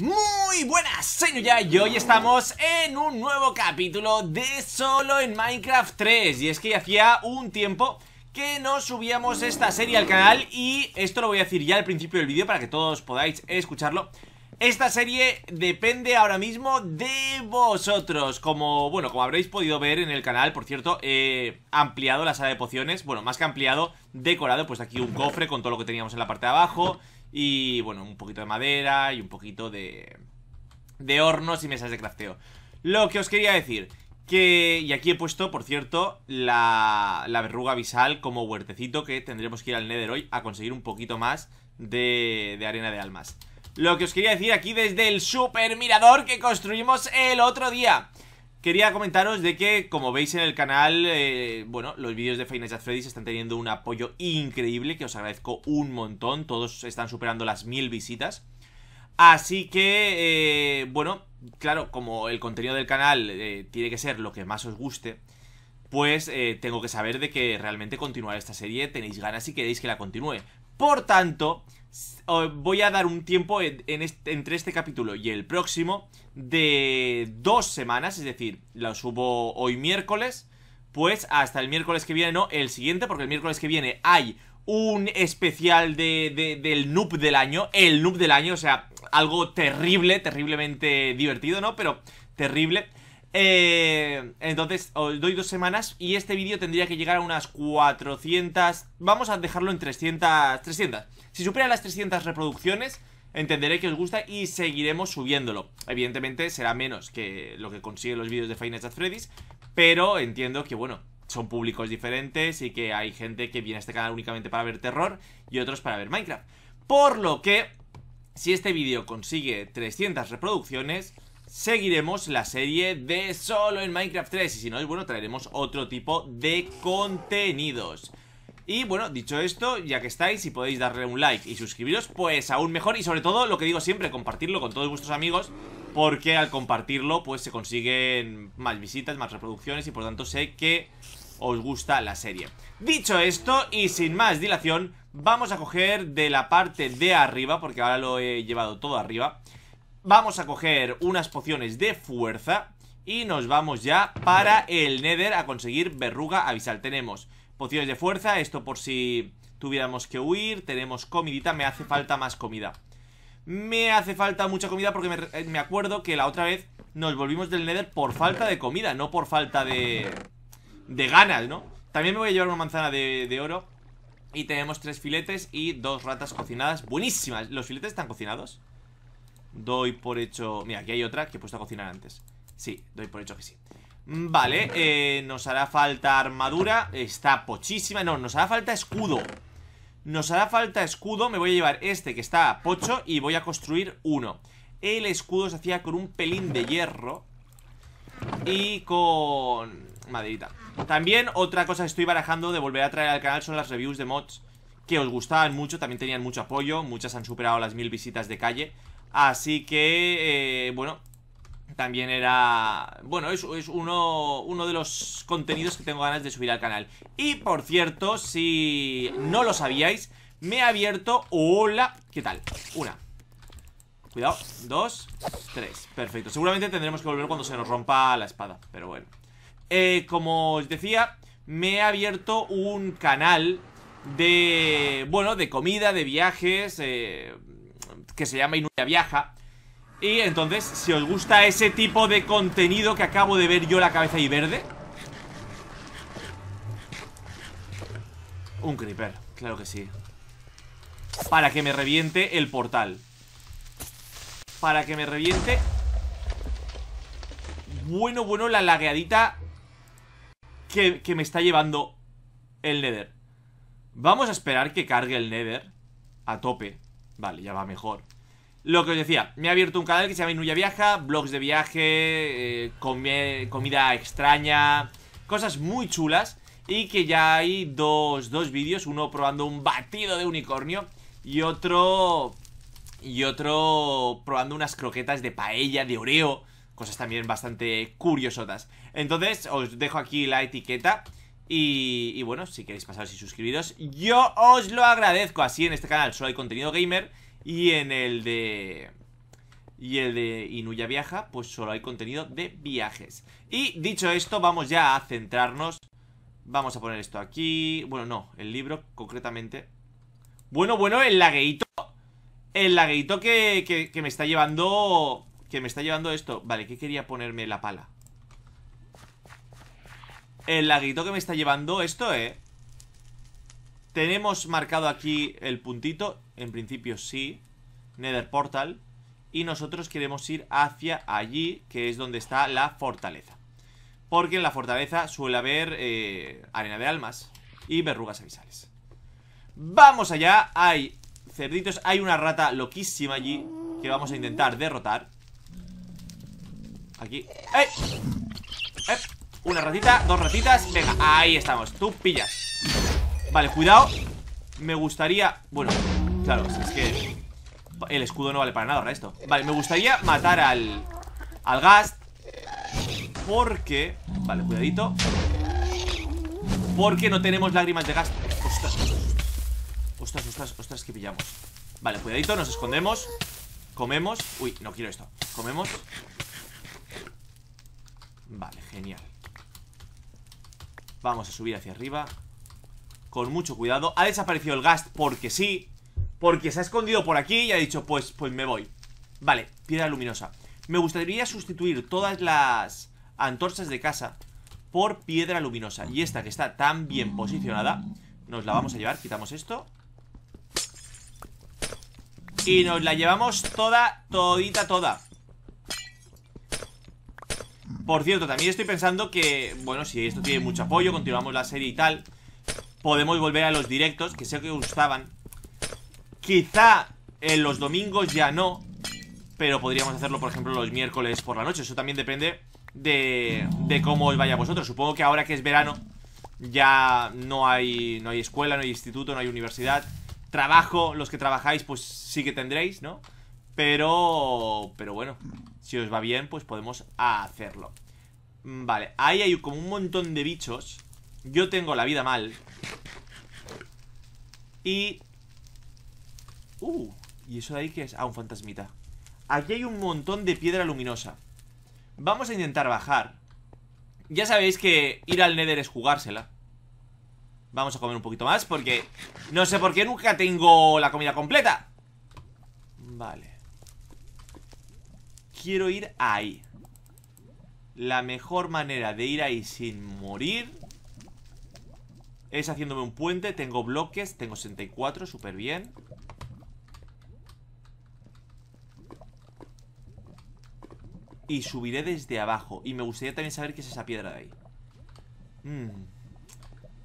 Muy buenas, señor ya, y hoy estamos en un nuevo capítulo de Solo en Minecraft 3 Y es que hacía un tiempo que no subíamos esta serie al canal y esto lo voy a decir ya al principio del vídeo para que todos podáis escucharlo esta serie depende ahora mismo de vosotros Como, bueno, como habréis podido ver en el canal Por cierto, he ampliado la sala de pociones Bueno, más que ampliado, decorado Pues aquí un cofre con todo lo que teníamos en la parte de abajo y bueno, un poquito de madera y un poquito de, de hornos y mesas de crafteo. Lo que os quería decir, que, y aquí he puesto, por cierto, la, la verruga visal como huertecito que tendremos que ir al Nether hoy a conseguir un poquito más de, de, arena de almas. Lo que os quería decir aquí desde el super mirador que construimos el otro día. Quería comentaros de que, como veis en el canal, eh, bueno, los vídeos de Final Fantasy Freddy están teniendo un apoyo increíble, que os agradezco un montón, todos están superando las mil visitas. Así que, eh, bueno, claro, como el contenido del canal eh, tiene que ser lo que más os guste, pues tengo que saber de que realmente continuar esta serie, tenéis ganas y queréis que la continúe. Por tanto, voy a dar un tiempo entre este capítulo y el próximo de dos semanas, es decir, lo subo hoy miércoles, pues hasta el miércoles que viene, no, el siguiente, porque el miércoles que viene hay un especial del noob del año, el noob del año, o sea, algo terrible, terriblemente divertido, ¿no? Pero terrible. Eh, entonces, os doy dos semanas y este vídeo tendría que llegar a unas 400... Vamos a dejarlo en 300... 300. Si supera las 300 reproducciones, entenderé que os gusta y seguiremos subiéndolo. Evidentemente será menos que lo que consiguen los vídeos de Fine Freddy's, pero entiendo que, bueno, son públicos diferentes y que hay gente que viene a este canal únicamente para ver terror y otros para ver Minecraft. Por lo que, si este vídeo consigue 300 reproducciones seguiremos la serie de solo en Minecraft 3 y si no, es bueno, traeremos otro tipo de contenidos. Y bueno, dicho esto, ya que estáis, si podéis darle un like y suscribiros, pues aún mejor. Y sobre todo, lo que digo siempre, compartirlo con todos vuestros amigos, porque al compartirlo, pues se consiguen más visitas, más reproducciones y por tanto sé que os gusta la serie. Dicho esto, y sin más dilación, vamos a coger de la parte de arriba, porque ahora lo he llevado todo arriba. Vamos a coger unas pociones de fuerza y nos vamos ya para el Nether a conseguir verruga abisal. Tenemos pociones de fuerza, esto por si tuviéramos que huir. Tenemos comidita, me hace falta más comida. Me hace falta mucha comida porque eh, me, acuerdo que la otra vez nos volvimos del Nether por falta de comida, no por falta de, de ganas, ¿no? También me voy a llevar una manzana de, de oro y tenemos tres filetes y dos ratas cocinadas. Buenísimas. ¿Los filetes están cocinados? Doy por hecho... Mira, aquí hay otra que he puesto a cocinar antes Sí, doy por hecho que sí mm, Vale, eh, nos hará falta armadura Está pochísima No, nos hará falta escudo Nos hará falta escudo Me voy a llevar este que está pocho Y voy a construir uno El escudo se hacía con un pelín de hierro Y con... maderita También otra cosa que estoy barajando de volver a traer al canal Son las reviews de mods Que os gustaban mucho, también tenían mucho apoyo Muchas han superado las mil visitas de calle Así que, eh, bueno, también era... Bueno, es, uno, uno de los contenidos que tengo ganas de subir al canal. Y, por cierto, si no lo sabíais, me he abierto... ¡Hola! ¿Qué tal? Una. Cuidado. Dos. Tres. Perfecto. Seguramente tendremos que volver cuando se nos rompa la espada, pero bueno. Eh, como os decía, me he abierto un canal de... Bueno, de comida, de viajes... Eh, que se llama Inuya Viaja. Y entonces, si os gusta ese tipo de contenido que acabo de ver yo la cabeza ahí verde Un creeper, claro que sí Para que me reviente el portal Para que me reviente Bueno, bueno, la lagueadita que, que me está llevando el nether Vamos a esperar que cargue el nether A tope Vale, ya va mejor Lo que os decía, me ha abierto un canal que se llama Inuya Viaja Blogs de viaje, eh, comida extraña Cosas muy chulas Y que ya hay dos, dos vídeos Uno probando un batido de unicornio Y otro... Y otro probando unas croquetas de paella, de oreo Cosas también bastante curiosotas Entonces os dejo aquí la etiqueta y, bueno, si queréis pasaros y suscribiros, yo os lo agradezco. Así en este canal solo hay contenido gamer y en el de... Y el de Inuya Viaja, pues solo hay contenido de viajes. Y dicho esto, vamos ya a centrarnos. Vamos a poner esto aquí. Bueno, no, el libro concretamente. Bueno, bueno, el lagueito. El lagueito que, me está llevando... Que me está llevando esto. Vale, que quería ponerme la pala? el laguito que me está llevando esto, ¿eh? Tenemos marcado aquí el puntito. En principio sí. Nether Portal. Y nosotros queremos ir hacia allí, que es donde está la fortaleza. Porque en la fortaleza suele haber eh, arena de almas y verrugas avisales. Vamos allá. Hay cerditos. Hay una rata loquísima allí que vamos a intentar derrotar. Aquí. ¡Eh! ¡Eh! Una ratita, dos ratitas Venga, ahí estamos, tú pillas Vale, cuidado Me gustaría... Bueno, claro, es que el escudo no vale para nada ahora esto Vale, me gustaría matar al... Al gas Porque... Vale, cuidadito Porque no tenemos lágrimas de gas Ostras Ostras, ostras, ostras, que pillamos Vale, cuidadito, nos escondemos Comemos Uy, no quiero esto Comemos Vale, genial Vamos a subir hacia arriba Con mucho cuidado Ha desaparecido el gas porque sí Porque se ha escondido por aquí y ha dicho Pues, pues me voy Vale, piedra luminosa Me gustaría sustituir todas las antorchas de casa Por piedra luminosa Y esta que está tan bien posicionada Nos la vamos a llevar, quitamos esto Y nos la llevamos toda, todita, toda por cierto, también estoy pensando que, bueno, si esto tiene mucho apoyo, continuamos la serie y tal, podemos volver a los directos, que sé que gustaban. Quizá en los domingos ya no, pero podríamos hacerlo, por ejemplo, los miércoles por la noche. Eso también depende de, cómo os vaya vosotros. Supongo que ahora que es verano, ya no hay, no hay escuela, no hay instituto, no hay universidad. Trabajo, los que trabajáis, pues sí que tendréis, ¿no? Pero, pero bueno, si os va bien, pues podemos hacerlo mm, Vale, ahí hay como un montón de bichos Yo tengo la vida mal Y... Uh, ¿y eso de ahí qué es? Ah, un fantasmita Aquí hay un montón de piedra luminosa Vamos a intentar bajar Ya sabéis que ir al Nether es jugársela Vamos a comer un poquito más porque... No sé por qué nunca tengo la comida completa Vale quiero ir ahí La mejor manera de ir ahí sin morir Es haciéndome un puente Tengo bloques, tengo 64, súper bien Y subiré desde abajo Y me gustaría también saber qué es esa piedra de ahí hmm.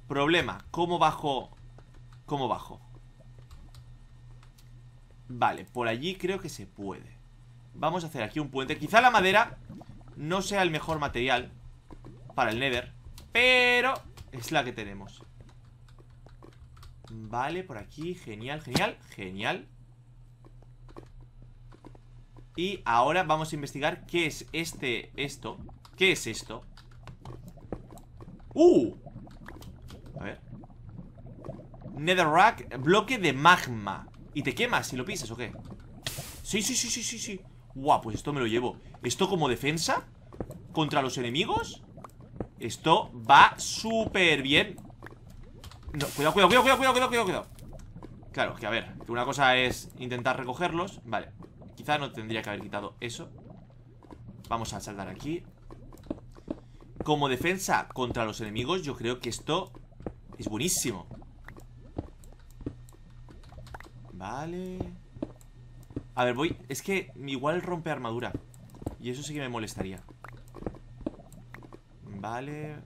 Problema, ¿cómo bajo? ¿Cómo bajo? Vale, por allí creo que se puede Vamos a hacer aquí un puente Quizá la madera no sea el mejor material Para el nether Pero es la que tenemos Vale, por aquí, genial, genial, genial Y ahora vamos a investigar qué es este, esto ¿Qué es esto? ¡Uh! A ver Netherrack, bloque de magma ¿Y te quemas si lo pisas o qué? Sí, sí, sí, sí, sí, sí Guau, pues esto me lo llevo Esto como defensa Contra los enemigos Esto va súper bien no, cuidado, cuidado, cuidado, cuidado, cuidado, cuidado, cuidado Claro, que a ver, que una cosa es intentar recogerlos Vale, quizá no tendría que haber quitado eso Vamos a saldar aquí Como defensa contra los enemigos Yo creo que esto es buenísimo Vale a ver, voy... Es que igual rompe armadura. Y eso sí que me molestaría. Vale.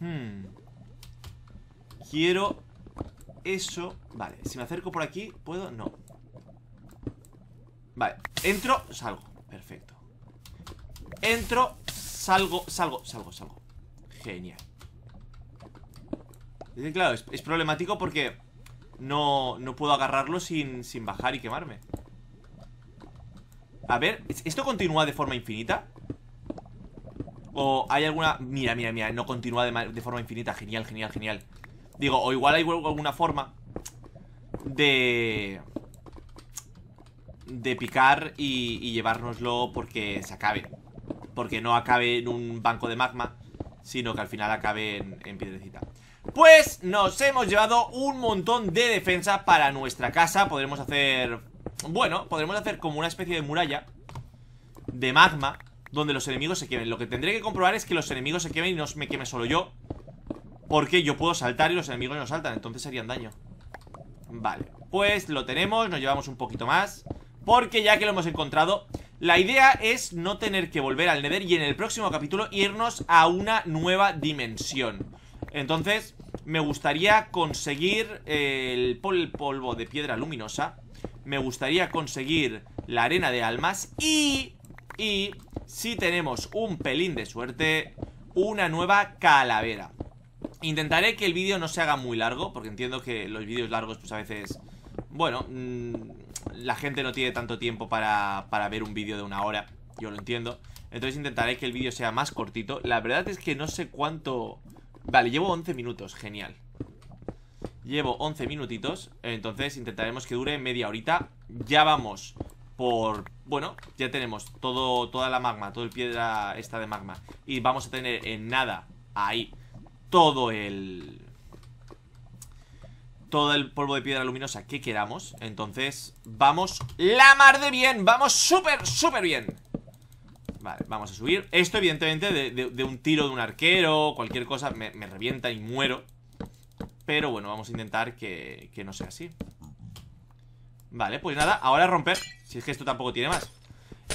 Hmm. Quiero eso. Vale, si me acerco por aquí, ¿puedo? No. Vale, entro, salgo. Perfecto. Entro, salgo, salgo, salgo, salgo. Genial. claro, es, problemático porque no, no puedo agarrarlo sin, sin bajar y quemarme. A ver, ¿esto continúa de forma infinita? ¿O hay alguna...? Mira, mira, mira, no continúa de, forma infinita Genial, genial, genial Digo, o igual hay alguna forma De... De picar y, llevárnoslo porque se acabe Porque no acabe en un banco de magma Sino que al final acabe en, en piedrecita pues nos hemos llevado un montón de defensa para nuestra casa Podremos hacer bueno, podremos hacer como una especie de muralla De magma Donde los enemigos se quemen Lo que tendré que comprobar es que los enemigos se quemen Y no me queme solo yo Porque yo puedo saltar y los enemigos no saltan Entonces harían daño Vale, pues lo tenemos Nos llevamos un poquito más Porque ya que lo hemos encontrado La idea es no tener que volver al Nether Y en el próximo capítulo irnos a una nueva dimensión Entonces... Me gustaría conseguir eh, el, el polvo de piedra luminosa me gustaría conseguir la arena de almas y... Y si tenemos un pelín de suerte, una nueva calavera. Intentaré que el vídeo no se haga muy largo, porque entiendo que los vídeos largos pues a veces... Bueno, mm, la gente no tiene tanto tiempo para, para ver un vídeo de una hora, yo lo entiendo. Entonces intentaré que el vídeo sea más cortito. La verdad es que no sé cuánto... Vale, llevo 11 minutos, genial. Llevo 11 minutitos Entonces intentaremos que dure media horita Ya vamos por... Bueno, ya tenemos todo, toda la magma Todo el piedra esta de magma Y vamos a tener en nada Ahí Todo el... Todo el polvo de piedra luminosa que queramos Entonces vamos la mar de bien Vamos súper, súper bien Vale, vamos a subir Esto evidentemente de, un tiro de un arquero Cualquier cosa me revienta y muero pero bueno, vamos a intentar que, no sea así Vale, pues nada, ahora romper Si es que esto tampoco tiene más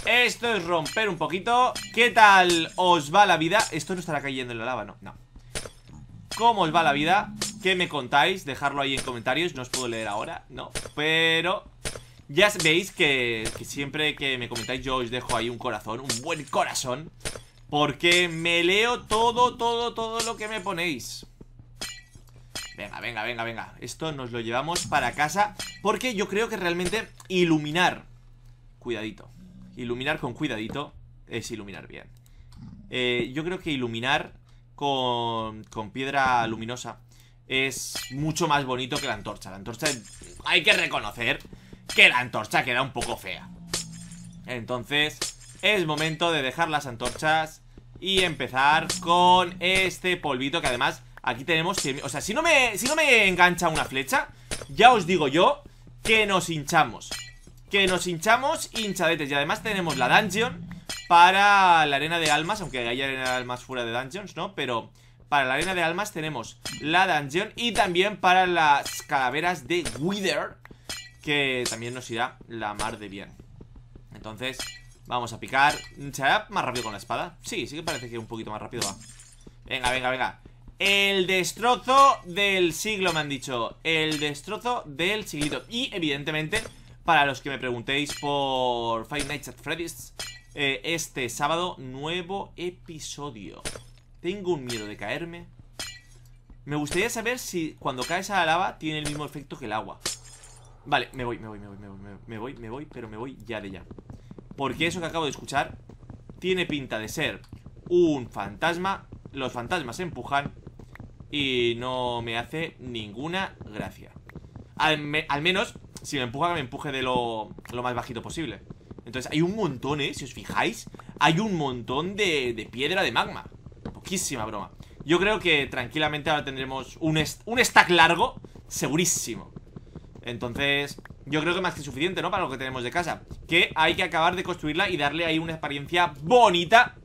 Esto es romper un poquito ¿Qué tal os va la vida? Esto no estará cayendo en la lava, no, no ¿Cómo os va la vida? ¿Qué me contáis? Dejarlo ahí en comentarios No os puedo leer ahora, no Pero ya veis que, que siempre que me comentáis Yo os dejo ahí un corazón, un buen corazón Porque me leo todo, todo, todo lo que me ponéis Venga, venga, venga, venga Esto nos lo llevamos para casa Porque yo creo que realmente iluminar Cuidadito Iluminar con cuidadito es iluminar bien eh, Yo creo que iluminar con, con piedra luminosa es mucho más bonito que la antorcha La antorcha, hay que reconocer que la antorcha queda un poco fea Entonces, es momento de dejar las antorchas y empezar con este polvito que además Aquí tenemos O sea, si no, me, si no me engancha una flecha Ya os digo yo que nos hinchamos Que nos hinchamos hinchadetes Y además tenemos la dungeon para la arena de almas Aunque hay arena de almas fuera de dungeons, ¿no? Pero para la arena de almas tenemos la dungeon Y también para las calaveras de Wither Que también nos irá la mar de bien Entonces, vamos a picar más rápido con la espada? Sí, sí que parece que un poquito más rápido va Venga, venga, venga el destrozo del siglo, me han dicho El destrozo del siglo Y, evidentemente, para los que me preguntéis por Five Nights at Freddy's eh, Este sábado, nuevo episodio Tengo un miedo de caerme Me gustaría saber si cuando caes a la lava Tiene el mismo efecto que el agua Vale, me voy, me voy, me voy, me voy, me voy, me voy Pero me voy ya de ya Porque eso que acabo de escuchar Tiene pinta de ser un fantasma Los fantasmas empujan y no me hace ninguna gracia Al, menos, si me empuja, que me empuje de lo, lo, más bajito posible Entonces hay un montón, ¿eh? Si os fijáis, hay un montón de, piedra de magma Poquísima broma Yo creo que tranquilamente ahora tendremos un, un stack largo Segurísimo Entonces, yo creo que más que suficiente, ¿no? Para lo que tenemos de casa Que hay que acabar de construirla y darle ahí una apariencia bonita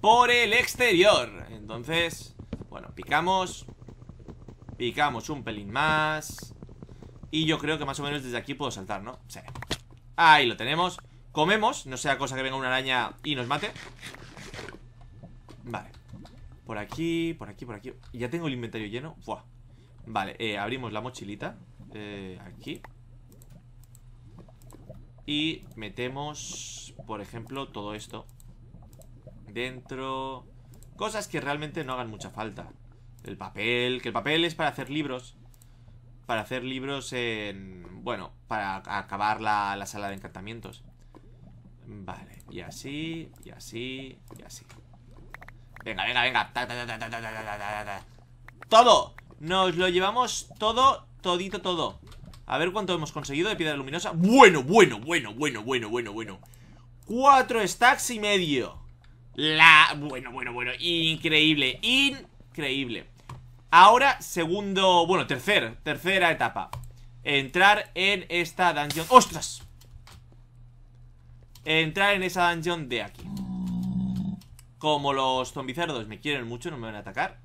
Por el exterior Entonces, bueno, picamos Picamos un pelín más Y yo creo que más o menos desde aquí puedo saltar, ¿no? Sí Ahí lo tenemos Comemos, no sea cosa que venga una araña y nos mate Vale Por aquí, por aquí, por aquí Ya tengo el inventario lleno Buah. Vale, eh, abrimos la mochilita eh, Aquí Y metemos, por ejemplo, todo esto Dentro Cosas que realmente no hagan mucha falta. El papel, que el papel es para hacer libros. Para hacer libros en... Bueno, para acabar la, sala de encantamientos. Vale, y así, y así, y así. Venga, venga, venga. ¡Todo! Nos lo llevamos todo, todito, todo. A ver cuánto hemos conseguido de piedra luminosa. Bueno, bueno, bueno, bueno, bueno, bueno, bueno. Cuatro stacks y medio. La... Bueno, bueno, bueno, increíble, increíble Ahora, segundo, bueno, tercer, tercera etapa Entrar en esta dungeon ¡Ostras! Entrar en esa dungeon de aquí Como los zombizardos me quieren mucho, no me van a atacar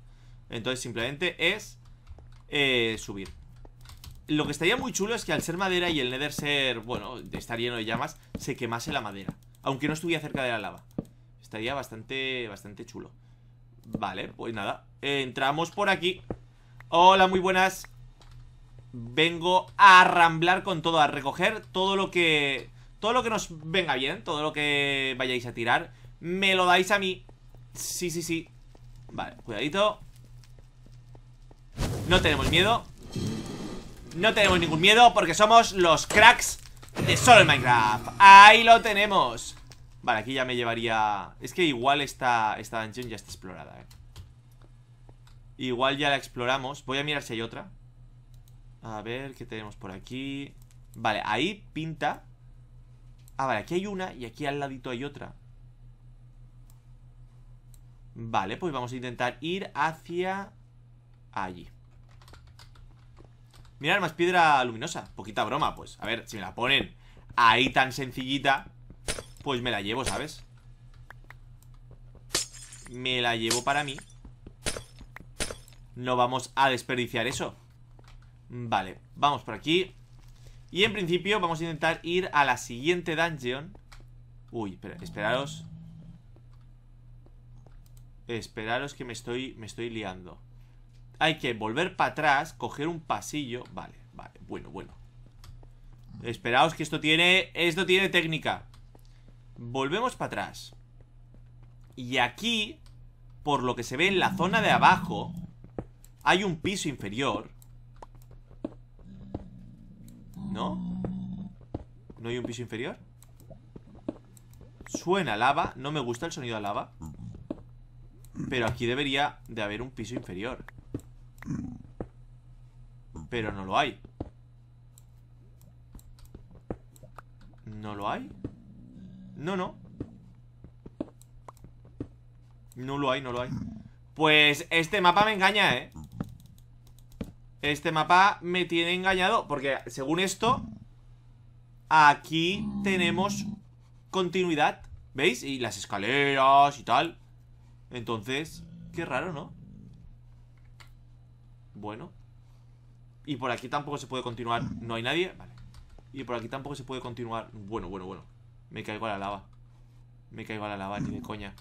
Entonces simplemente es eh, subir Lo que estaría muy chulo es que al ser madera y el nether ser, bueno, estar lleno de llamas Se quemase la madera Aunque no estuviera cerca de la lava Estaría bastante, bastante chulo. Vale, pues nada. Entramos por aquí. Hola, muy buenas. Vengo a ramblar con todo, a recoger todo lo que... Todo lo que nos venga bien, todo lo que vayáis a tirar, me lo dais a mí. Sí, sí, sí. Vale, cuidadito. No tenemos miedo. No tenemos ningún miedo porque somos los cracks de solo el Minecraft. Ahí lo tenemos. Vale, aquí ya me llevaría... Es que igual esta, esta dungeon ya está explorada, eh. Igual ya la exploramos. Voy a mirar si hay otra. A ver, ¿qué tenemos por aquí? Vale, ahí pinta. Ah, vale, aquí hay una y aquí al ladito hay otra. Vale, pues vamos a intentar ir hacia allí. Mirar más piedra luminosa. Poquita broma, pues. A ver, si me la ponen ahí tan sencillita, pues me la llevo, ¿sabes? Me la llevo para mí No vamos a desperdiciar eso Vale, vamos por aquí Y en principio vamos a intentar ir a la siguiente dungeon Uy, esperaos. esperaros Esperaros que me estoy, me estoy liando Hay que volver para atrás Coger un pasillo Vale, vale, bueno, bueno Esperaos que esto tiene Esto tiene técnica Volvemos para atrás. Y aquí, por lo que se ve en la zona de abajo, hay un piso inferior. ¿No? ¿No hay un piso inferior? Suena lava, no me gusta el sonido de lava. Pero aquí debería de haber un piso inferior. Pero no lo hay. ¿No lo hay? No, no. No lo hay, no lo hay. Pues este mapa me engaña, ¿eh? Este mapa me tiene engañado Porque según esto Aquí tenemos Continuidad, ¿veis? Y las escaleras y tal Entonces, qué raro, ¿no? Bueno Y por aquí tampoco se puede continuar No hay nadie, vale Y por aquí tampoco se puede continuar Bueno, bueno, bueno me caigo a la lava. Me caigo a la lava, ni de coña.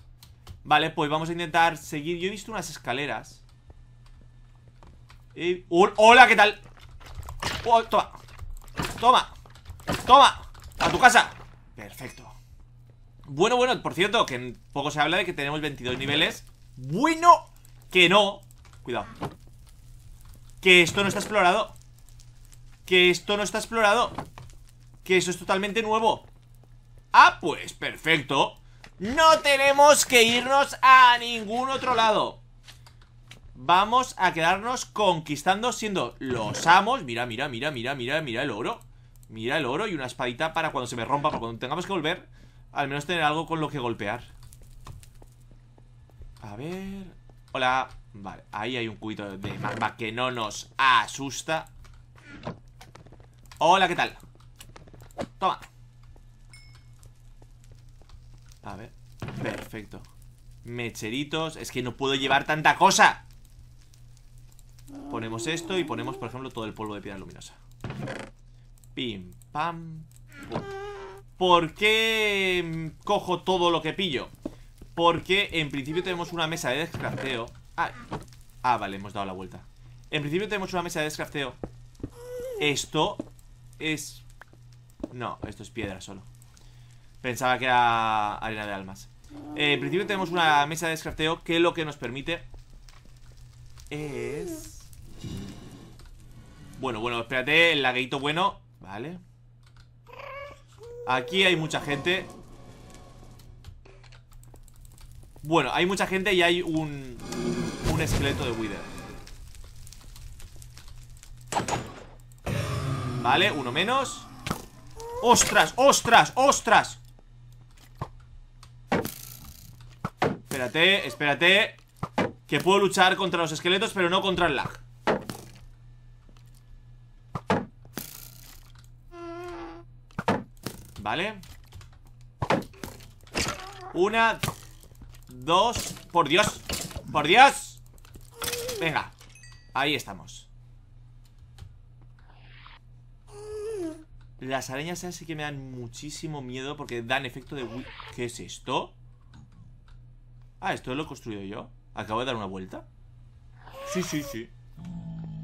Vale, pues vamos a intentar seguir. Yo he visto unas escaleras. Y... ¡Hola! ¿Qué tal? Oh, toma. Toma. Toma. A tu casa. Perfecto. Bueno, bueno, por cierto, que poco se habla de que tenemos 22 niveles. Bueno, que no. Cuidado. Que esto no está explorado. Que esto no está explorado. Que eso es totalmente nuevo. Ah, pues perfecto No tenemos que irnos a ningún otro lado Vamos a quedarnos conquistando siendo los amos Mira, mira, mira, mira, mira, mira el oro Mira el oro y una espadita para cuando se me rompa Para cuando tengamos que volver Al menos tener algo con lo que golpear A ver... Hola Vale, ahí hay un cubito de magma que no nos asusta Hola, ¿qué tal? Toma a ver, perfecto Mecheritos, es que no puedo llevar tanta cosa Ponemos esto y ponemos, por ejemplo, todo el polvo de piedra luminosa Pim, pam, ¿Por qué cojo todo lo que pillo? Porque en principio tenemos una mesa de descrafteo ah, vale, hemos dado la vuelta En principio tenemos una mesa de descrafteo Esto es... No, esto es piedra solo Pensaba que era arena de almas eh, En principio tenemos una mesa de descrafteo Que lo que nos permite Es... Bueno, bueno, espérate El laguito bueno Vale Aquí hay mucha gente Bueno, hay mucha gente y hay un... Un esqueleto de Wither Vale, uno menos ¡Ostras! ¡Ostras! ¡Ostras! Espérate, espérate Que puedo luchar contra los esqueletos Pero no contra el lag Vale Una Dos Por Dios Por Dios Venga Ahí estamos Las arañas así que me dan muchísimo miedo Porque dan efecto de... ¿Qué es esto? Ah, esto lo he construido yo. Acabo de dar una vuelta. Sí, sí, sí.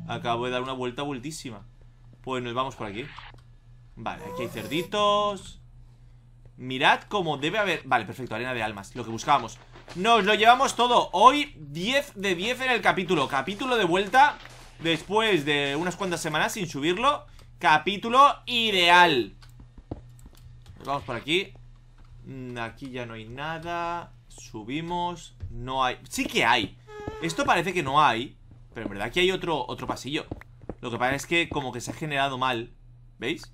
Acabo de dar una vuelta vueltísima. Pues nos vamos por aquí. Vale, aquí hay cerditos. Mirad cómo debe haber... Vale, perfecto, arena de almas, lo que buscábamos. Nos lo llevamos todo. Hoy 10 de 10 en el capítulo. Capítulo de vuelta después de unas cuantas semanas sin subirlo. Capítulo ideal. Vamos por aquí. Mm, aquí ya no hay nada. Subimos, no hay Sí que hay, esto parece que no hay Pero en verdad aquí hay otro, otro pasillo Lo que pasa es que como que se ha generado mal ¿Veis?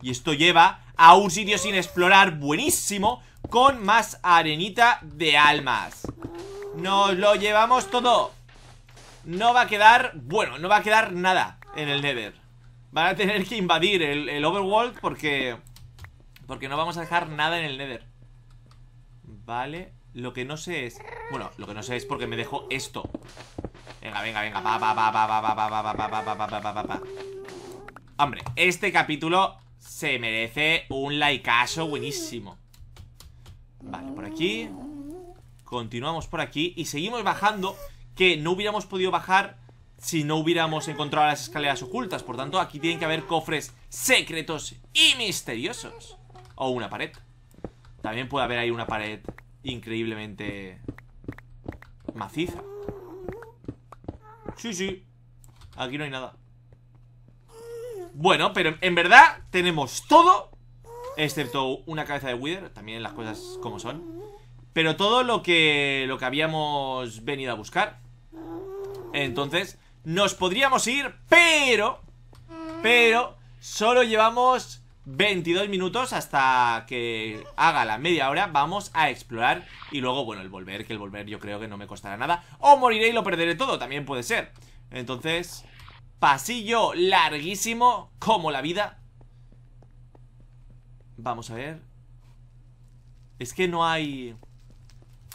Y esto lleva a un sitio sin explorar buenísimo Con más arenita de almas Nos lo llevamos todo No va a quedar, bueno, no va a quedar nada en el Nether Van a tener que invadir el, el Overworld porque... Porque no vamos a dejar nada en el Nether Vale, lo que no sé es... Bueno, lo que no sé es porque me dejo esto Venga, venga, venga Va, va, va, va, va, va, va, va, va, va, va, va, va, va Hombre, este capítulo se merece un likeazo buenísimo Vale, por aquí Continuamos por aquí Y seguimos bajando Que no hubiéramos podido bajar Si no hubiéramos encontrado las escaleras ocultas Por tanto, aquí tienen que haber cofres secretos y misteriosos O una pared también puede haber ahí una pared increíblemente maciza. Sí, sí. Aquí no hay nada. Bueno, pero en verdad tenemos todo, excepto una cabeza de Wither, también las cosas como son. Pero todo lo que, lo que habíamos venido a buscar. Entonces, nos podríamos ir, pero... Pero solo llevamos 22 minutos hasta que haga la media hora Vamos a explorar y luego, bueno, el volver Que el volver yo creo que no me costará nada O moriré y lo perderé todo, también puede ser Entonces, pasillo larguísimo Como la vida Vamos a ver Es que no hay...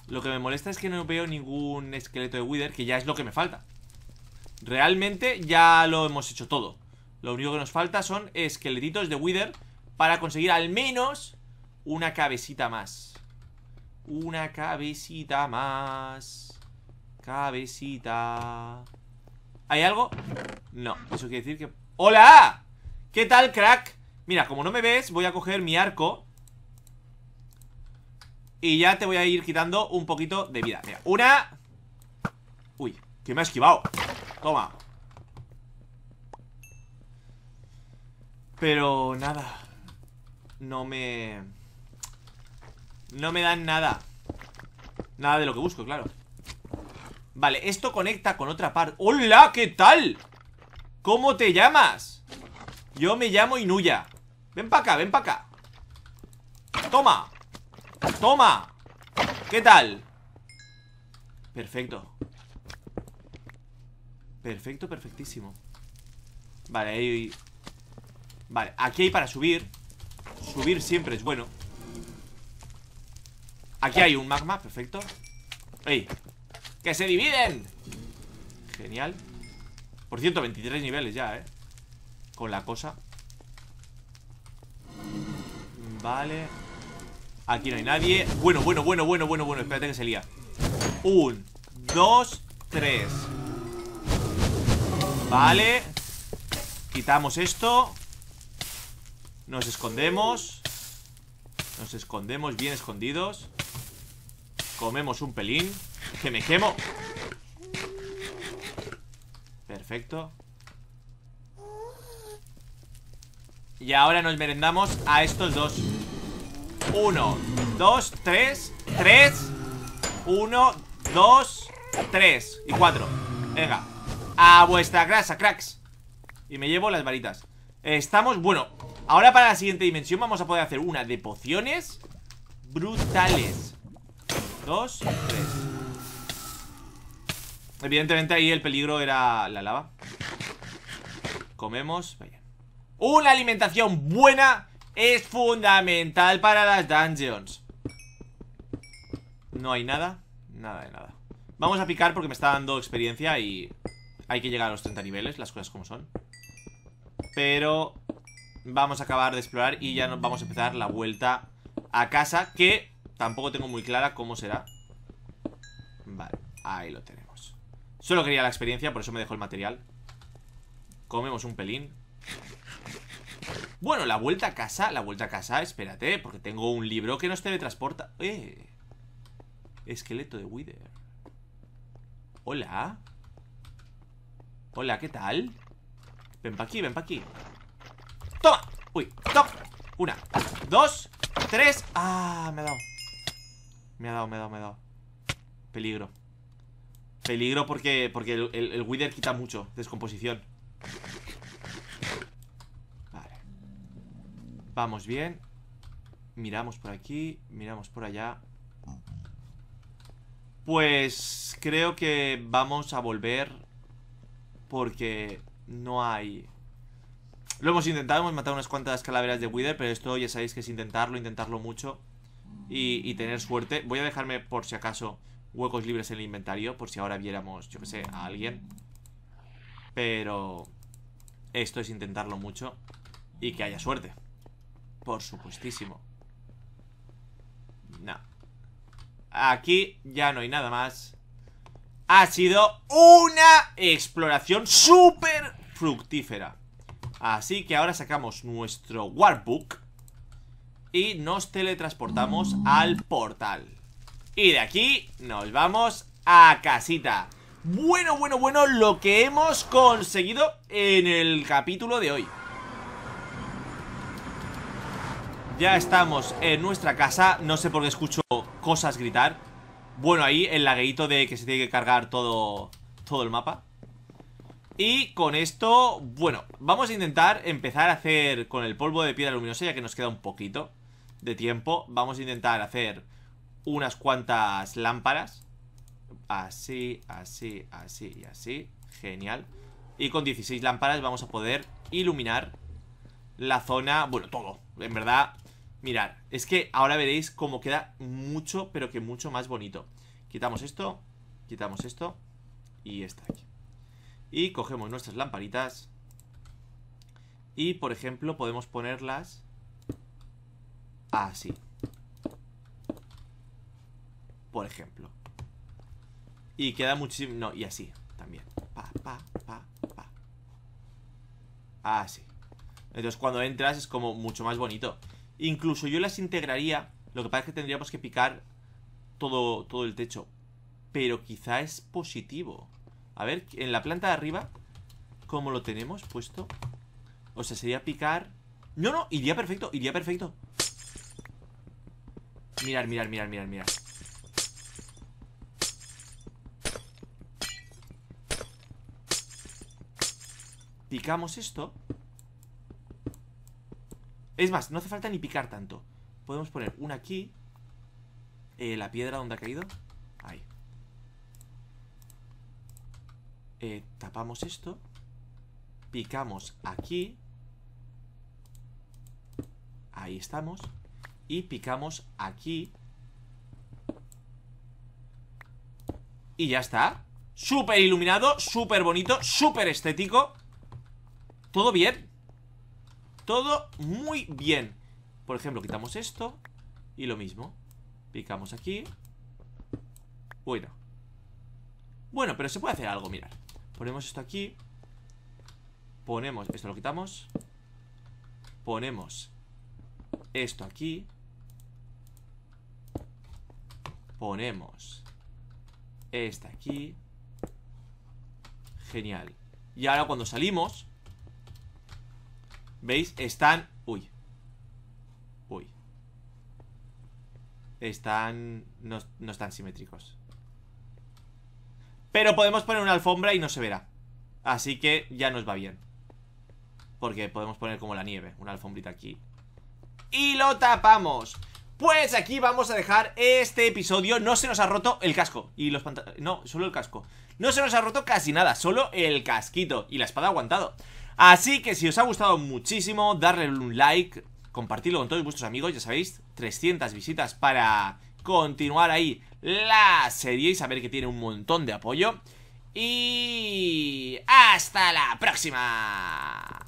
Lo que me molesta es que no veo ningún esqueleto de Wither Que ya es lo que me falta Realmente ya lo hemos hecho todo lo único que nos falta son esqueletitos de Wither para conseguir al menos una cabecita más. Una cabecita más. Cabecita. ¿Hay algo? No, eso quiere decir que... ¡Hola! ¿Qué tal, crack? Mira, como no me ves, voy a coger mi arco Y ya te voy a ir quitando un poquito de vida Mira, una Uy, que me ha esquivado Toma Pero nada. No me... No me dan nada. Nada de lo que busco, claro. Vale, esto conecta con otra parte. ¡Hola! ¿Qué tal? ¿Cómo te llamas? Yo me llamo Inuya. Ven para acá, ven para acá. Toma. Toma. ¿Qué tal? Perfecto. Perfecto, perfectísimo. Vale, ahí Vale, aquí hay para subir Subir siempre es bueno Aquí hay un magma, perfecto ¡Ey! ¡Que se dividen! Genial Por cierto, 23 niveles ya, ¿eh? Con la cosa Vale Aquí no hay nadie Bueno, bueno, bueno, bueno, bueno, bueno Espérate que se lía Un, dos, tres Vale Quitamos esto nos escondemos Nos escondemos bien escondidos Comemos un pelín Que me quemo Perfecto Y ahora nos merendamos a estos dos Uno, dos, tres Tres Uno, dos, tres Y cuatro Venga A vuestra grasa, cracks Y me llevo las varitas Estamos, bueno Ahora para la siguiente dimensión vamos a poder hacer una de pociones brutales. Dos, tres. Evidentemente ahí el peligro era la lava. Comemos. Vaya. Una alimentación buena es fundamental para las dungeons. No hay nada. Nada de nada. Vamos a picar porque me está dando experiencia y hay que llegar a los 30 niveles, las cosas como son. Pero Vamos a acabar de explorar y ya nos vamos a empezar la vuelta a casa Que tampoco tengo muy clara cómo será Vale, ahí lo tenemos Solo quería la experiencia, por eso me dejó el material Comemos un pelín Bueno, la vuelta a casa, la vuelta a casa, espérate Porque tengo un libro que nos teletransporta eh, Esqueleto de Wither Hola Hola, ¿qué tal? Ven pa' aquí, ven pa' aquí Toma, uy, toma Una, dos, tres Ah, me ha dado Me ha dado, me ha dado, me ha dado Peligro Peligro porque, porque el, el Wither quita mucho Descomposición Vale Vamos bien Miramos por aquí, miramos por allá Pues creo que vamos a volver Porque no hay lo hemos intentado, hemos matado unas cuantas calaveras de Wither, pero esto ya sabéis que es intentarlo, intentarlo mucho y, tener suerte. Voy a dejarme, por si acaso, huecos libres en el inventario, por si ahora viéramos, yo que sé, a alguien. Pero esto es intentarlo mucho y que haya suerte. Por supuestísimo. No. Aquí ya no hay nada más. Ha sido una exploración súper fructífera. Así que ahora sacamos nuestro Warbook y nos teletransportamos al portal. Y de aquí nos vamos a casita. Bueno, bueno, bueno, lo que hemos conseguido en el capítulo de hoy. Ya estamos en nuestra casa, no sé por qué escucho cosas gritar. Bueno, ahí el laguito de que se tiene que cargar todo, todo el mapa. Y con esto, bueno, vamos a intentar empezar a hacer con el polvo de piedra luminosa Ya que nos queda un poquito de tiempo Vamos a intentar hacer unas cuantas lámparas Así, así, así y así Genial Y con 16 lámparas vamos a poder iluminar la zona Bueno, todo, en verdad, mirad Es que ahora veréis cómo queda mucho, pero que mucho más bonito Quitamos esto, quitamos esto Y está aquí y cogemos nuestras lamparitas. Y, por ejemplo, podemos ponerlas así. Por ejemplo. Y queda muchísimo... No, y así también. Pa, pa, pa, pa. Así. Entonces cuando entras es como mucho más bonito. Incluso yo las integraría. Lo que pasa es que tendríamos que picar todo, todo el techo. Pero quizá es positivo. A ver, en la planta de arriba, ¿cómo lo tenemos puesto? O sea, sería picar... No, no, iría perfecto, iría perfecto. Mirar, mirar, mirar, mirar, mirar. Picamos esto. Es más, no hace falta ni picar tanto. Podemos poner una aquí. Eh, la piedra donde ha caído. Eh, tapamos esto, picamos aquí, ahí estamos, y picamos aquí, y ya está, súper iluminado, súper bonito, súper estético, todo bien, todo muy bien. Por ejemplo, quitamos esto y lo mismo, picamos aquí, bueno, bueno, pero se puede hacer algo, mirar. Ponemos esto aquí. Ponemos, esto lo quitamos. Ponemos esto aquí. Ponemos esta aquí. Genial. Y ahora cuando salimos, ¿veis? Están... Uy. Uy. Están... No, no están simétricos. Pero podemos poner una alfombra y no se verá Así que ya nos va bien Porque podemos poner como la nieve Una alfombrita aquí Y lo tapamos pues aquí vamos a dejar este episodio No se nos ha roto el casco y los No, solo el casco No se nos ha roto casi nada, solo el casquito Y la espada aguantado Así que si os ha gustado muchísimo, darle un like Compartirlo con todos vuestros amigos, ya sabéis 300 visitas para continuar ahí la serie y saber que tiene un montón de apoyo. Y... ¡Hasta la próxima!